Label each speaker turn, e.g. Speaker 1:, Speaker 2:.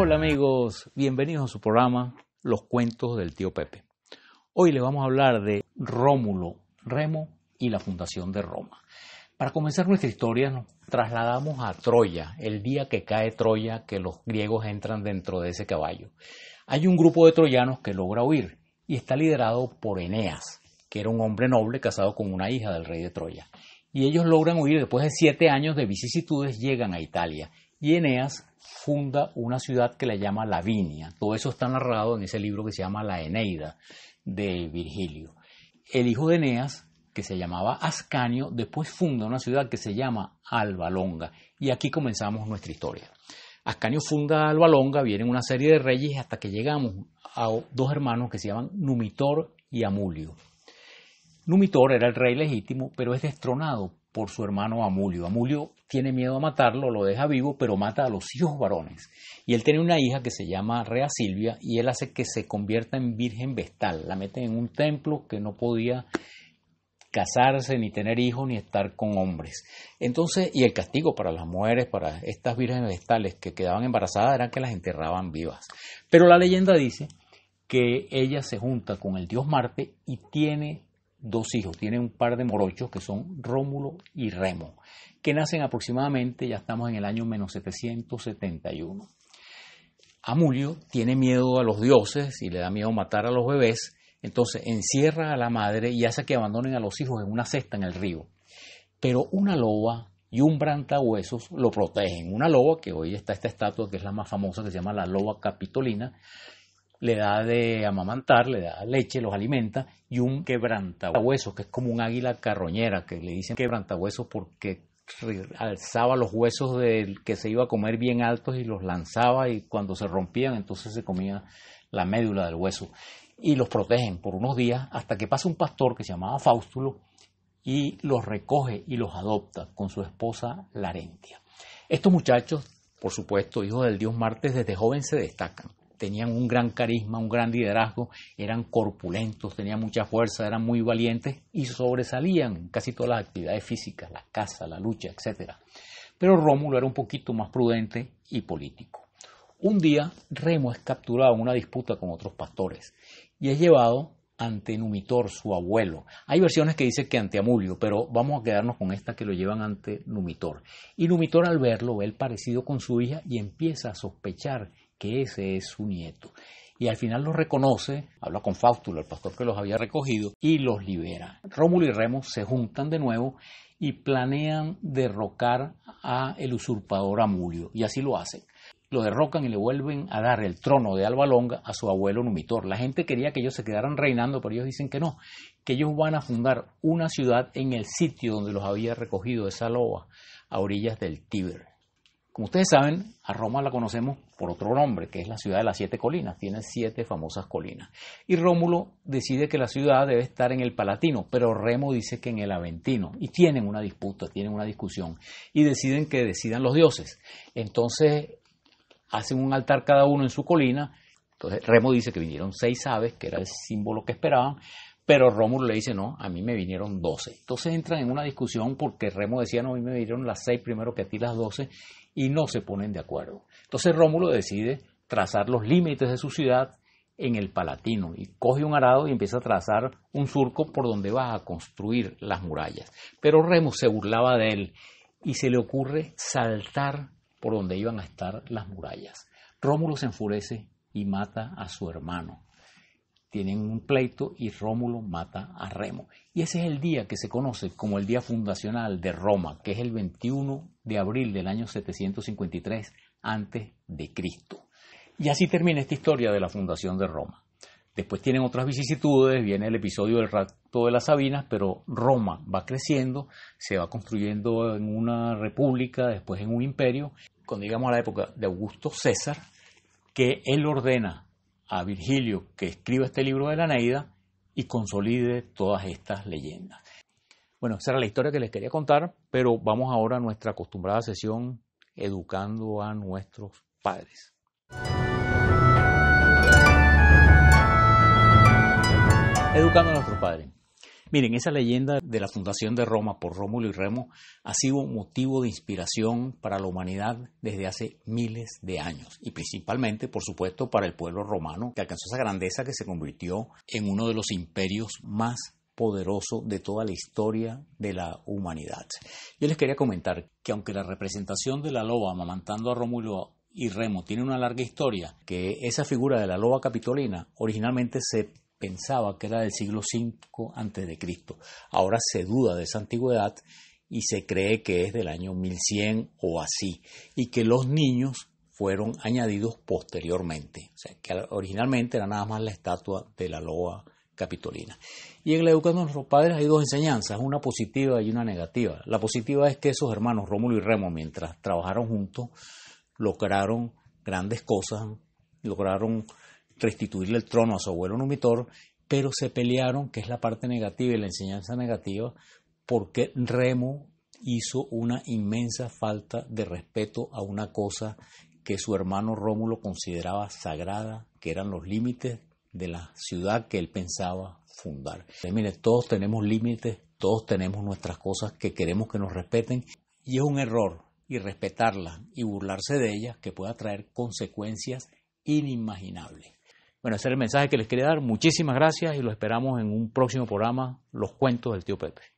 Speaker 1: Hola amigos, bienvenidos a su programa Los Cuentos del Tío Pepe. Hoy le vamos a hablar de Rómulo Remo y la fundación de Roma. Para comenzar nuestra historia nos trasladamos a Troya, el día que cae Troya, que los griegos entran dentro de ese caballo. Hay un grupo de troyanos que logra huir y está liderado por Eneas, que era un hombre noble casado con una hija del rey de Troya. Y ellos logran huir después de siete años de vicisitudes, llegan a Italia y Eneas funda una ciudad que le llama Lavinia. Todo eso está narrado en ese libro que se llama La Eneida de Virgilio. El hijo de Eneas, que se llamaba Ascanio, después funda una ciudad que se llama Alba Longa. Y aquí comenzamos nuestra historia. Ascanio funda Alba Longa, vienen una serie de reyes hasta que llegamos a dos hermanos que se llaman Numitor y Amulio. Numitor era el rey legítimo, pero es destronado por su hermano Amulio. Amulio tiene miedo a matarlo, lo deja vivo, pero mata a los hijos varones. Y él tiene una hija que se llama Rea Silvia y él hace que se convierta en virgen vestal. La meten en un templo que no podía casarse, ni tener hijos, ni estar con hombres. Entonces, y el castigo para las mujeres, para estas vírgenes vestales que quedaban embarazadas, era que las enterraban vivas. Pero la leyenda dice que ella se junta con el dios Marte y tiene dos hijos, tiene un par de morochos que son Rómulo y Remo, que nacen aproximadamente, ya estamos en el año menos 771. Amulio tiene miedo a los dioses y le da miedo matar a los bebés, entonces encierra a la madre y hace que abandonen a los hijos en una cesta en el río. Pero una loba y un brantahuesos lo protegen. Una loba, que hoy está esta estatua que es la más famosa, que se llama la loba capitolina, le da de amamantar, le da leche, los alimenta, y un quebrantahuesos, que es como un águila carroñera, que le dicen quebrantahuesos porque alzaba los huesos del que se iba a comer bien altos y los lanzaba y cuando se rompían entonces se comía la médula del hueso y los protegen por unos días hasta que pasa un pastor que se llamaba Faustulo y los recoge y los adopta con su esposa Larentia. Estos muchachos, por supuesto, hijos del dios Martes, desde joven se destacan tenían un gran carisma, un gran liderazgo, eran corpulentos, tenían mucha fuerza, eran muy valientes y sobresalían en casi todas las actividades físicas, la caza, la lucha, etc. Pero Rómulo era un poquito más prudente y político. Un día Remo es capturado en una disputa con otros pastores y es llevado ante Numitor, su abuelo. Hay versiones que dicen que ante Amulio, pero vamos a quedarnos con esta que lo llevan ante Numitor. Y Numitor al verlo ve el parecido con su hija y empieza a sospechar que ese es su nieto. Y al final los reconoce, habla con Fáustulo, el pastor que los había recogido, y los libera. Rómulo y Remo se juntan de nuevo y planean derrocar a el usurpador Amulio, y así lo hacen lo derrocan y le vuelven a dar el trono de Alba Longa a su abuelo Numitor. La gente quería que ellos se quedaran reinando, pero ellos dicen que no, que ellos van a fundar una ciudad en el sitio donde los había recogido esa loba, a orillas del Tíber. Como ustedes saben, a Roma la conocemos por otro nombre, que es la ciudad de las siete colinas. Tiene siete famosas colinas. Y Rómulo decide que la ciudad debe estar en el Palatino, pero Remo dice que en el Aventino. Y tienen una disputa, tienen una discusión. Y deciden que decidan los dioses. Entonces hacen un altar cada uno en su colina. Entonces Remo dice que vinieron seis aves, que era el símbolo que esperaban. Pero Rómulo le dice, no, a mí me vinieron doce. Entonces entran en una discusión porque Remo decía, no, a mí me vinieron las seis primero que a ti las doce y no se ponen de acuerdo. Entonces Rómulo decide trazar los límites de su ciudad en el Palatino y coge un arado y empieza a trazar un surco por donde va a construir las murallas. Pero Remo se burlaba de él y se le ocurre saltar por donde iban a estar las murallas. Rómulo se enfurece y mata a su hermano. Tienen un pleito y Rómulo mata a Remo. Y ese es el día que se conoce como el Día Fundacional de Roma, que es el 21 de abril del año 753 antes de Cristo. Y así termina esta historia de la fundación de Roma. Después tienen otras vicisitudes, viene el episodio del rapto de las Sabinas, pero Roma va creciendo, se va construyendo en una república, después en un imperio, con digamos a la época de Augusto César, que él ordena a Virgilio que escriba este libro de la Neida y consolide todas estas leyendas. Bueno, esa era la historia que les quería contar, pero vamos ahora a nuestra acostumbrada sesión educando a nuestros padres. Educando a nuestros padres. Miren, esa leyenda de la fundación de Roma por Rómulo y Remo ha sido motivo de inspiración para la humanidad desde hace miles de años y principalmente, por supuesto, para el pueblo romano que alcanzó esa grandeza que se convirtió en uno de los imperios más poderoso de toda la historia de la humanidad. Yo les quería comentar que aunque la representación de la loba amamantando a Rómulo y Remo tiene una larga historia, que esa figura de la loba capitolina originalmente se pensaba que era del siglo V a.C. Ahora se duda de esa antigüedad y se cree que es del año 1100 o así, y que los niños fueron añadidos posteriormente. O sea, que originalmente era nada más la estatua de la loba capitolina. Y en la educación de nuestros padres hay dos enseñanzas, una positiva y una negativa. La positiva es que esos hermanos, Rómulo y Remo, mientras trabajaron juntos, lograron grandes cosas, lograron restituirle el trono a su abuelo Numitor, pero se pelearon, que es la parte negativa y la enseñanza negativa, porque Remo hizo una inmensa falta de respeto a una cosa que su hermano Rómulo consideraba sagrada, que eran los límites de la ciudad que él pensaba fundar. Eh, mire, todos tenemos límites, todos tenemos nuestras cosas que queremos que nos respeten y es un error y y burlarse de ellas que pueda traer consecuencias inimaginables. Bueno, ese es el mensaje que les quería dar. Muchísimas gracias y los esperamos en un próximo programa, Los Cuentos del Tío Pepe.